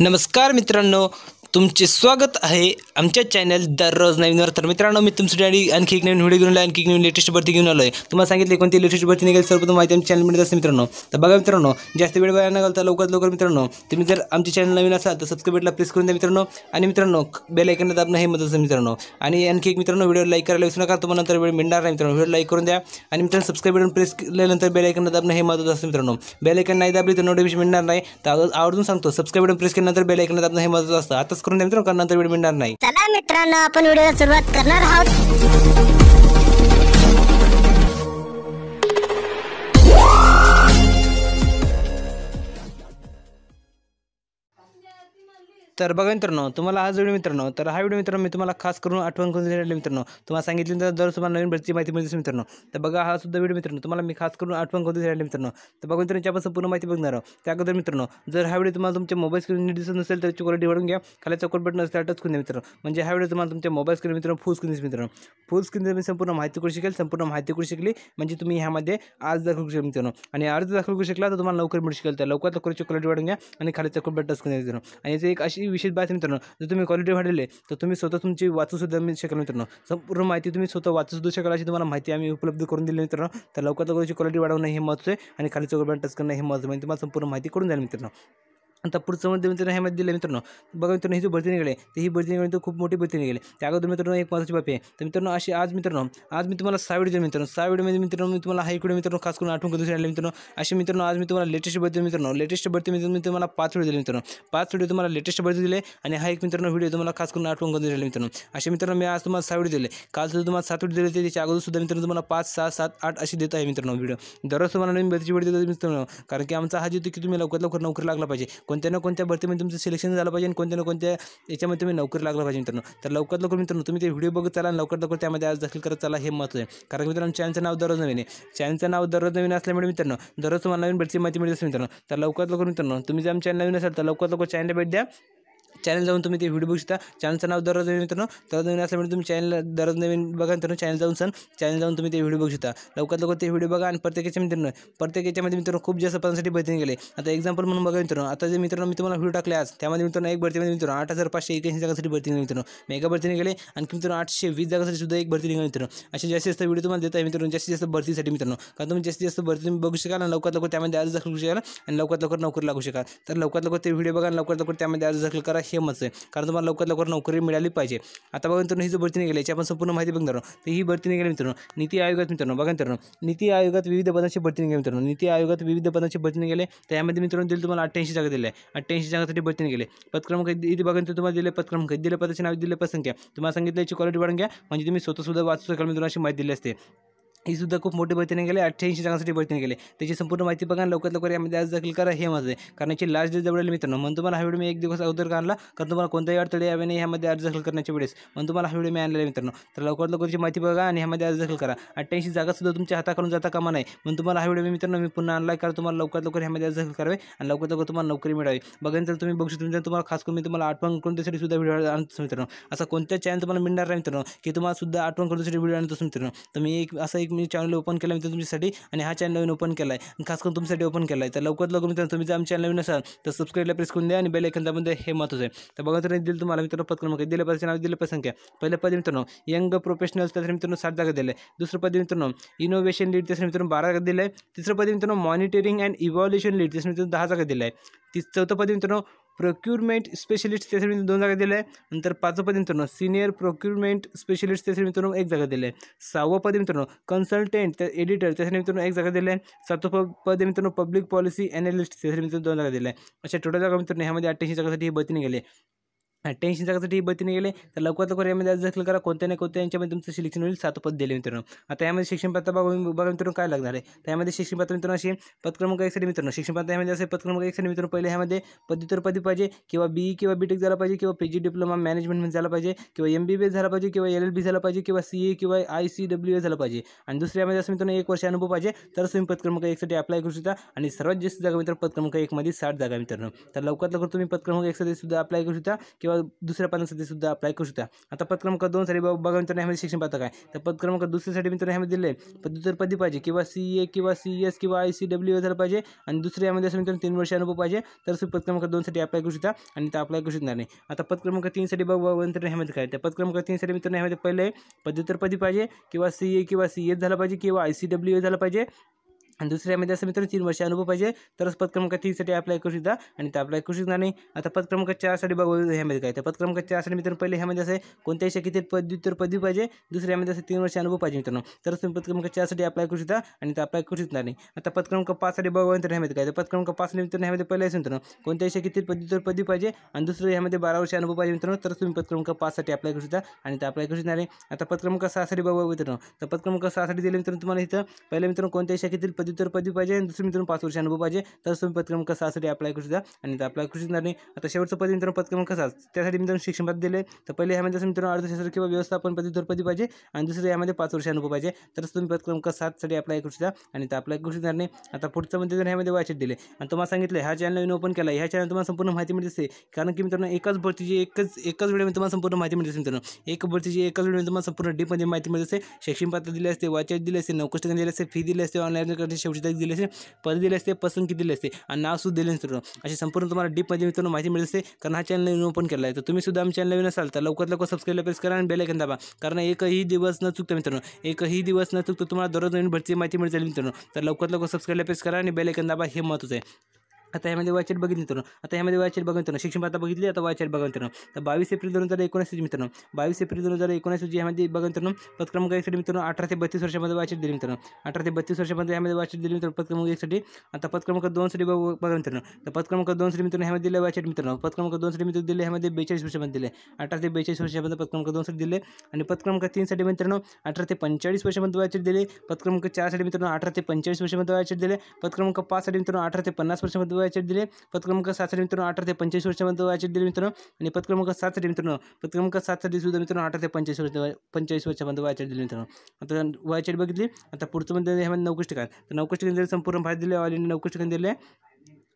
नमस्कार मित्रांनो तुमचे स्वागत आहे आमच्या चॅनल दररोज नवीन तर मित्रांनो मी तुमच्यासाठी आणखी एक नवीन व्हिडिओ घेऊन आलो आणखी एक नवीन लेटेस्ट भरती घेऊन आलो आहे तुम्हाला सांगितले कोणती लेटेस्ट भरती सर्व सर्वप्रथम माहिती आमच्या चॅनल असते मित्रांनो तर बघा मित्रांनो जास्त वेळ वेळा न घालता लवकरात लवकर मित्रांनो तुम्ही जर आमचे चॅनल नवीन असाल तर सबस्क्राईबला प्रेस करून द्या मित्रांनो आणि मित्रांनो बेल ऐकन दाबणं हे मदत मित्रांनो आणि आणखी एक मित्रांनो व्हिडिओ लाईक करायला विसरू नका तुम्हाला नंतर वेळ मिळणार नाही मित्रांनो व्हिडिओ लाईक करून द्या आणि मित्रांनो सबस्क्राईब बटन प्रेस केल्यानंतर बेल ऐकन दाबणं हे मदत असतं मित्रांनो बेल नाही दाबली तर नोटिफिकेशन मिळणार नाही तर आवडून सांगतो सबस्क्राईब बटन प्रेस नंतर बेल ऐकण्यात आपण हे मदत असतं आताच करून मित्रांनो कारण नंतर वेळ मिळणार नाही चला मित्रांनो आपण व्हिडिओला सुरुवात करणार आहोत तर बघा मित्रांनो तुम्हाला हा व्हिडिओ मित्रांनो तर हा व्हिडिओ मित्रांनो मी तुम्हाला खास करून आठवण करून देण्यासाठी मित्रांनो तुम्हाला सांगितलं तर जर तुम्हाला नवीन भरती माहिती मिळते मित्रांनो तर बघा हा सुद्धा व्हिडिओ मित्रांनो तुम्हाला मी खास करून आठवण करून देण्यासाठी मित्रांनो तर बघा मित्रांनो याच्यापासून पूर्ण माहिती बघणार आहोत मित्रांनो जर हा व्हिडिओ तुम्हाला तुमच्या मोबाईल स्क्रीन दिसत नसेल तर चोकला डिवडून घ्या खाली चौकट बटन असेल टच करून मित्रांनो म्हणजे हा व्हिडिओ तुम्हाला तुमच्या मोबाईल स्क्रीन मित्रांनो फुल स्क्रीन मित्रांनो फुल स्क्रीन तुम्ही संपूर्ण माहिती करू शकेल संपूर्ण माहिती करू शकली म्हणजे तुम्ही ह्यामध्ये आज दाखल करू शकता मित्रांनो आणि अर्ज दाखल करू शकला तर तुम्हाला लवकर मिळू शकेल तर लवकरात लवकर चुकोला डिवडून घ्या आणि खाली चौकट बटन टच करून मित्रांनो आणि एक अशी ही विशेष बाहेर मित्रांनो जर तुम्ही क्वालिटी वाढवले तर तुम्ही स्वतः तुमची वाचूसुद्धा मी शकाल मित्रांनो संपूर्ण माहिती तुम्ही स्वतः वाचूसुद्धा शकाल अशी तुम्हाला माहिती आम्ही उपलब्ध करून दिली मित्रांनो तर लवकरात लवकरची क्वालिटी वाढवणं हे महत्त्व आहे आणि खाली चौघ टच करणं हे महत्त्व आहे तुम्हाला संपूर्ण माहिती करून जाईल मित्रांनो आता पुढचं मध्ये मित्रांनो ह्यामध्ये दिलं मित्रांनो बघा मित्रांनो ही जो भरती निघाले तर ही भरती निघाली तर खूप मोठी भरती निघाली त्या अगोदर मित्रांनो एक महत्त्वाची बाबी आहे तर मित्रांनो अशी आज मित्रांनो आज मी तुम्हाला सहा व्हिडिओ मित्रांनो सहा व्हिडिओमध्ये मित्रांनो मी तुम्हाला हा इकडे मित्रांनो खास करून आठवण करून राहिले मित्रांनो अशी मित्रांनो आज मी तुम्हाला लेटेस्ट भरती मित्रांनो लेटेस्ट भरती मी तुम्हाला पाच व्हिडिओ दिले मित्रांनो पाच व्हिडिओ तुम्हाला लेटेस्ट भरती दिले आणि हा एक मित्रांनो व्हिडिओ तुम्हाला खास करून आठवण करून राहिले मित्रांनो असे मित्रांनो मी आज तुम्हाला सहा व्हिडिओ दिले काल सुद्धा तुम्हाला सात व्हिडिओ दिले त्याच्या अगोदर सुद्धा मित्रांनो तुम्हाला पाच सहा सात आठ अशी देत आहे मित्रांनो व्हिडिओ दररोज तुम्हाला नवीन भरतीची व्हिडिओ देतो मित्रांनो कारण की आमचा हा तो की तुम्ही लवकरात लवकर नोकरी लागला पाहिजे कोणत्या ना कोणत्या भरतीमध्ये तुमचं सिलेक्शन झालं पाहिजे आणि कोणत्या ना कोणत्या याच्यामध्ये तुम्ही नोकरी लागला पाहिजे मित्रांनो तर लवकरात लवकर मित्रांनो तुम्ही ते व्हिडिओ बघत चाला लवकरात लवकर त्यामध्ये आज दाखल करत चला हे महत्त्व आहे कारण मित्रांनो चॅनलचं नाव दररोज नवीन आहे चॅनलचं नाव दररोज नवीन असल्यामुळे मित्रांनो दररोज तुम्हाला नवीन भरती माहिती मिळत असेल मित्रांनो तर लवकरात लवकर मित्रांनो तुम्ही जर आमच्या नवीन असाल तर लवकरात लवकर चॅनलला भेट द्या चॅनल जाऊन तुम्ही ते व्हिडिओ बघू शकता चॅनलचं नाव दररोज नवीन मित्रांनो दररोज नवीन असल्यामुळे तुम्ही चॅनल दररोज नवीन बघा मित्रांनो चॅनल जाऊन सण चॅनल जाऊन तुम्ही ते व्हिडिओ बघू शकता लवकरात लवकर ते व्हिडिओ बघा आणि प्रत्येक याच्या मित्रांनो प्रत्येक याच्यामध्ये मित्रांनो खूप जास्त पदांसाठी भरती गेले आता एक्झाम्पल म्हणून बघा मित्रांनो आता जे मित्रांनो मी तुम्हाला व्हिडिओ टाकले आज त्यामध्ये मित्रांनो एक भरतीमध्ये मित्रांनो आठ हजार पाचशे एकशे जागासाठी भरती निघाली मित्रांनो मेगा भरती गेले आणखी मित्रांनो आठशे वीस जागासाठी सुद्धा एक भरती निघाली मित्रांनो असे जास्त जास्त व्हिडिओ तुम्हाला देत आहे मित्रांनो जास्तीत जास्त भरतीसाठी मित्रांनो कारण तुम्ही जास्तीत जास्त भरती तुम्ही बघू शकाल आणि लवकरात लवकर त्यामध्ये अर्ज दाखल करू शकाल आणि लवकरात लवकर नोकरी लागू शकाल तर लवकरात लवकर ते व्हिडिओ बघा आणि लवकरात लवकर त्यामध्ये अर्ज दाखल करा हेमच आहे कारण तुम्हाला लवकरात लवकर नोकरी मिळाली पाहिजे आता बघा मित्रांनो ही जो भरती निघाली याची आपण संपूर्ण माहिती बघणार तर ही भरती निघाली मित्रांनो नीती आयोगात मित्रांनो बघा मित्रांनो नीती आयोगात विविध पदांची भरती निघाली मित्रांनो नीती आयोगात विविध पदांची भरती निघाले त्यामध्ये मित्रांनो दिली तुम्हाला अठ्ठ्याऐंशी जागा दिल्या अठ्ठ्याऐंशी जागासाठी भरती निघाले पदक्रमांक इथे बघा तुम्हाला दिले पदक्रमांक दिले पदाचे नाव दिले घ्या तुम्हाला सांगितलं याची क्वालिटी वाढून घ्या म्हणजे तुम्ही स्वतःसुद्धा वाचू शकाल मित्रांनो अशी माहिती दिली असते ही सुद्धा खूप मोठी भरतीने गेले अठ्ठ्याऐंशी जागांसाठी भरतीने गेले त्याची संपूर्ण माहिती बघा लवकरात लवकर यामध्ये आज दाखल करा हे माझं कारण याची लास्ट डेट जवळ मित्रांनो म्हणून तुम्हाला हा व्हिडिओ मी एक दिवस अगोदर आणला कारण तुम्हाला कोणत्याही अडथळे यावे नाही यामध्ये अर्ज दाखल करण्याच्या वेळेस म्हणून तुम्हाला हा व्हिडिओ मी आणलेला मित्रांनो तर लवकरात लवकरची माहिती बघा आणि यामध्ये अर्ज दाखल करा अठ्ठ्याऐंशी जागा सुद्धा तुमच्या हाताकडून जाता कामा नाही म्हणून तुम्हाला हा व्हिडिओ मी मित्रांनो मी पुन्हा आणला कारण तुम्हाला लवकरात लवकर यामध्ये अर्ज दाखल करावे आणि लवकर लवकर तुम्हाला नोकरी मिळावी बघा जर तुम्ही बघू शकता तुम्हाला खास करून मी तुम्हाला आठवण करून त्यासाठी सुद्धा व्हिडिओ आणतो मित्रांनो असा कोणत्या चॅनल तुम्हाला मिळणार नाही मित्रांनो की तुम्हाला सुद्धा आठवण करून त्यासाठी व्हिडिओ आणतो मित्रांनो तर मी एक असा एक मी चॅनल ओपन केला मित्र तुमच्यासाठी आणि हा चॅनल नवीन ओपन केला आहे खास करून तुमच्यासाठी ओपन केला आहे तर लवकरात लवकर मित्रांनो तुम्ही जर आमच्या चॅनल नवीन असाल तर सबस्क्राईबला प्रेस करून द्या आणि बेल ऐकन दाबून द्या हे महत्त्वाचं आहे तर बघा तर दिलं तुम्हाला मित्रांनो पद दिले पाहिजे नाव दिले पाहिजे संख्या पहिले पद मित्रांनो यंग प्रोफेशनल त्यासाठी मित्रांनो सात जागा दिले दुसरं पदवी मित्रांनो इनोव्हेशन लीड त्यासाठी मित्रांनो बारा जागा दिलं आहे तिसरं पद मित्रांनो मॉनिटरिंग अँड इव्हॉल्युशन लीड त्यासाठी मित्रांनो दहा जागा दिलाय आहे ती चौथं पदवी मित्रांनो प्रोक्युरमेंट स्पेशलिस्ट मित्र दोन जागा दिल्या आहे नंतर पाचवं पद मित्रांनो सिनियर प्रोक्युरमेंट स्पेशलिस्ट त्याच्या मित्रांनो एक जागा दिलं आहे सहावं पद मित्रांनो कन्सल्टंट त्या एडिटर त्याच्या मित्रांनो एक जागा दिले आहे सातवं पद मित्रांनो पब्लिक पॉलिसी ॲनालिस्ट त्याच्या मित्रांनो दोन जागा दिल्या आहे अशा टोटल जागा मित्रांनो ह्यामध्ये अठ्ठ्याऐंशी जागासाठी ही भरती गेले टेन्शन जागासाठी बतीने गेले तर लवकरात लवकर यामध्ये अर्ज दाखल करा कोणत्या ना कोणत्या यांच्यामध्ये तुमचं सिलेक्शन होईल सात पद दिले मित्रांनो आता यामध्ये शिक्षण पात्र विभाग मित्रांनो काय लागणार आहे त्यामध्ये शिक्षण पात्र मित्रांनो असे पद क्रमांक एकसाठी मित्रांनो शिक्षण पात्र यामध्ये असे पद क्रमांक एकसाठी मित्रांनो पहिले ह्यामध्ये पदव्युत्तर पदवी पाहिजे किंवा बी e, किंवा बीटेक झाला पाहिजे किंवा पीजी डिप्लोमा मॅनेजमेंट झाला पाहिजे किंवा एम बी बी ए झाला पाहिजे किंवा एल बी झाला पाहिजे किंवा सी ए किंवा आय सी डब्ल्यू ए झाला पाहिजे आणि दुसऱ्यामध्ये असं मित्रांनो एक वर्ष अनुभव पाहिजे तर तुम्ही पद एकसाठी अप्लाय करू शकता आणि सर्वात जास्त जागा मित्र पद एकमध्ये साठ जागा मित्रांनो तर लवकरात लवकर तुम्ही पद क्रमांक एकसाठी सुद्धा अप्लाय करू शकता किंवा किंवा दुसऱ्या पानासाठी सुद्धा अप्लाय करू शकता आता पद क्रमांक साठी बघा मित्रांनो ह्यामध्ये शिक्षण पात्र काय तर पद दुसऱ्यासाठी मित्रांनो ह्यामध्ये दिले पदव्युत्तर पदी पाहिजे किंवा सी ए किंवा सी एस किंवा आय सी डब्ल्यू झालं पाहिजे आणि दुसऱ्या यामध्ये असं मित्रांनो तीन वर्ष अनुभव पाहिजे तर पद क्रमांक साठी अप्लाय करू शकता आणि ते अप्लाय करू शकणार नाही आता पद क्रमांक तीनसाठी बघ बघा मित्रांनो ह्यामध्ये काय तर पद क्रमांक तीनसाठी मित्रांनो ह्यामध्ये पहिले पदव्युत्तर पदी पाहिजे किंवा सी ए किंवा सी एस झालं पाहिजे किंवा आय सी डब्ल्यू ए झालं पाहिजे आणि दुसऱ्यामध्ये असं तीन वर्ष अनुभव पाहिजे तरच पद क्रमांक तीनसाठी अप्लाय करू शकता आणि ते अप्लाय करू शकता नाही आता पद क्रमांक चारसाठी बघू ह्यामध्ये काय तर पद क्रमांक चारसाठी मित्रांनो पहिले ह्यामध्ये असं कोणत्याही शक्यतेत पदव्युत्तर पदवी पाहिजे दुसऱ्यामध्ये असं तीन वर्ष अनुभव पाजे मित्रों तरच तुम्हें पद क्रमांक चारसाठी अप्लाय करू शकता आणि ते अप्लाय करू शकणार नाही आता पद क्रमांक पाचसाठी बघू नंतर ह्यामध्ये काय तर पद क्रमांक पाच मित्रांनो ह्यामध्ये पहिले असं मित्रांनो कोणत्याही पदव्युत्तर पदवी पाहिजे आणि दुसरं ह्यामध्ये बारा वर्ष अनुभव पाहिजे मित्रांनो तरच तुम्ही पद क्रमांक पाचसाठी अप्लाय करू शकता आणि ते अप्लाय करू शकणार नाही आता पद क्रमांक सहासाठी बघू मित्रांनो तर पद क्रमांक सहासाठी दिले मित्रांनो तुम्हाला इथं पहिले मित्रांनो कोणत्याही शक्यतील पदवी तर पदवी पाहिजे आणि दुसरं मित्रांनो पाच वर्ष अनुभव पाहिजे तर तुम्ही पदक्रम सहासाठी अप्लाय करू शकता आणि अप्लाय करू शकणार नाही आता शेवटचं पदवी मित्रांनो पदक्रम कसा त्यासाठी मित्रांनो शिक्षण पद दिले तर पहिले ह्यामध्ये जसं मित्रांनो अर्थशास्त्र किंवा व्यवस्थापन पदवी तर पदवी पाहिजे आणि दुसरं यामध्ये पाच वर्ष अनुभव पाहिजे तरच तुम्ही पदक्रमांक सातसाठी अप्लाय करू शकता आणि तर अप्लाय करू शकणार नाही आता पुढचं म्हणजे जर ह्यामध्ये वाचत दिले आणि तुम्हाला सांगितलं ह्या चॅनल नवीन ओपन केला ह्या चॅनल तुम्हाला संपूर्ण माहिती मिळते कारण की मित्रांनो एकाच भरतीची एकच एकच वेळ तुम्हाला संपूर्ण माहिती मिळते मित्रांनो एक भरतीची एकाच वेळ तुम्हाला संपूर्ण डीपमध्ये माहिती मिळते शैक्षणिक पात्र दिली असते वाचत दिले असते नोकरी दिले असते फी दिली असते ऑनलाईन प्रश्नाचे शेवटी तारीख असते पद दिले असते किती दिले असते आणि नाव सुद्धा दिले मित्रांनो असे संपूर्ण तुम्हाला डीपमध्ये मित्रांनो माहिती मिळत असते कारण हा चॅनल नवीन ओपन केला आहे तर तुम्ही सुद्धा आमच्या चॅनल नवीन असाल तर लवकर लवकर सबस्क्राईब प्रेस करा आणि बेलायकन दाबा कारण एकही दिवस न चुकता मित्रांनो एकही दिवस न चुकता तुम्हाला दररोज नवीन भरती माहिती मिळत मित्रांनो तर लवकरात लवकर सबस्क्राईब प्रेस करा आणि बेलायकन दाबा हे महत्वाचं आहे आता यामध्ये वायचेट बघितली मित्रांनो आता यामध्ये वायचेट बघा मित्रांनो शिक्षण पाता बघितली आता वायचेट बघा मित्रांनो तर बावीस एप्रिल दोन हजार एकोणीस रोजी मित्रांनो बावीस एप्रिल दोन हजार एकोणीस रोजी यामध्ये बघा मित्रांनो पत्रक्रमांक एकसाठी मित्रांनो अठरा ते बत्तीस वर्षामध्ये वायचेट दिली मित्रांनो अठरा ते बत्तीस वर्षामध्ये यामध्ये वायचेट दिली मित्रांनो पत्रक्रमांक एकसाठी आता दोन दोनसाठी बघा मित्रांनो तर दोन दोनसाठी मित्रांनो ह्यामध्ये दिल्या वायचेट मित्रांनो दोन दोनसाठी मित्र दिले ह्यामध्ये बेचाळीस वर्षामध्ये दिले अठरा ते बेचाळीस वर्षामध्ये दोन दोनसाठी दिले आणि तीन तीनसाठी मित्रांनो अठरा ते पंचाळीस वर्षामध्ये वायचेट दिले चार चारसाठी मित्रांनो अठरा ते पंचाळीस वर्षामध्ये वायचेट दिले पाच पाचसाठी मित्रांनो अठरा ते पन्नास वर्षामध्ये वयाचे दिले पद सात सातसाठी मित्रांनो अठरा ते पंचवीस वर्षामध्ये वयाचे दिले मित्रांनो आणि पद क्रमांक सातसाठी मित्रांनो पद सात सातसाठी सुद्धा मित्रांनो अठरा ते पंचवीस वर्ष पंचेचाळीस वर्षामध्ये वयाचे दिले मित्रांनो आता वयाचे बघितली आता पुढचं म्हणजे ह्यामध्ये नऊ ठिकाण तर नऊ ठिकाणी संपूर्ण भारत दिले ऑल इंडिया नऊ ठिकाणी दिले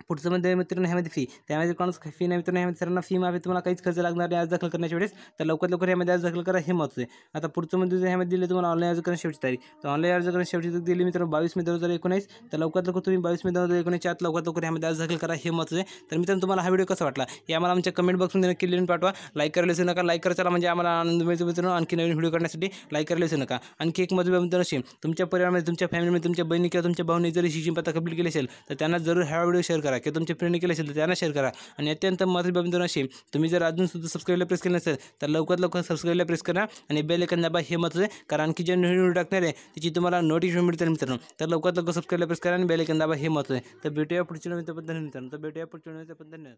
पुढचं म्हणजे मित्रांनो ह्यामध्ये फी त्यामध्ये कोणाच फी नाही मित्रांनो ह्यामध्ये सरांना फी मागे तुम्हाला काहीच खर्च लागणार नाही आज दाखल करण्याच्या वेळेस तर लवकर लवकर ह्यामध्ये आज दाखल करा हे मत आहे आता पुढचं म्हणजे ह्यामध्ये दिले तुम्हाला ऑनलाईन अर्ज करण्याची शेवटची तारीख तर ऑनलाईन अर्ज करण्याची शेवटची दिली मित्रांनो बावीस मे दोन हजार एकोणीस तर लवकर लवकर तुम्ही बावीस मे दोन हजार एकोणीसच्या आत लवकर लवकर ह्यामध्ये आज दाखल करा हे मत आहे तर मित्रांनो तुम्हाला हा व्हिडिओ कसा वाटला हे आम्हाला आमच्या कमेंट बॉक्समध्ये नक्की लिहून पाठवा लाईक करायला विसरू नका लाईक करायला म्हणजे आम्हाला आनंद मिळतो मित्रांनो आणखी नवीन व्हिडिओ करण्यासाठी लाईक करायला विसरू नका आणखी एक मजबूत मित्र असे तुमच्या परिवारामध्ये तुमच्या फॅमिलीमध्ये तुमच्या बहिणी किंवा तुमच्या भाऊने जरी शिक्षण पत्ता कंप्लीट केली असेल तर त्यांना जरूर हा व्हिडिओ शेअर करा करा किंवा तुमचे फ्रेंड केले असेल तर त्यांना शेअर करा आणि अत्यंत महत्त्वाची बाब अशी तुम्ही जर अजून सुद्धा सबस्क्राईबला प्रेस केलं नसेल तर लवकरात लवकर सबस्क्राईबला प्रेस करा आणि बेल एखाद दाबा हे महत्त्वाचं आहे कारण की जे व्हिडिओ टाकणार आहे त्याची तुम्हाला नोटिफिकेशन मिळतील मित्रांनो तर लवकरात लवकर सबस्क्राईबला प्रेस करा आणि बेल दाबा हे महत्त्व आहे तर भेटूया पुढच्या नवीन पद्धतीने मित्रांनो तर भेटूया पुढच्या नवीन पद्धतीने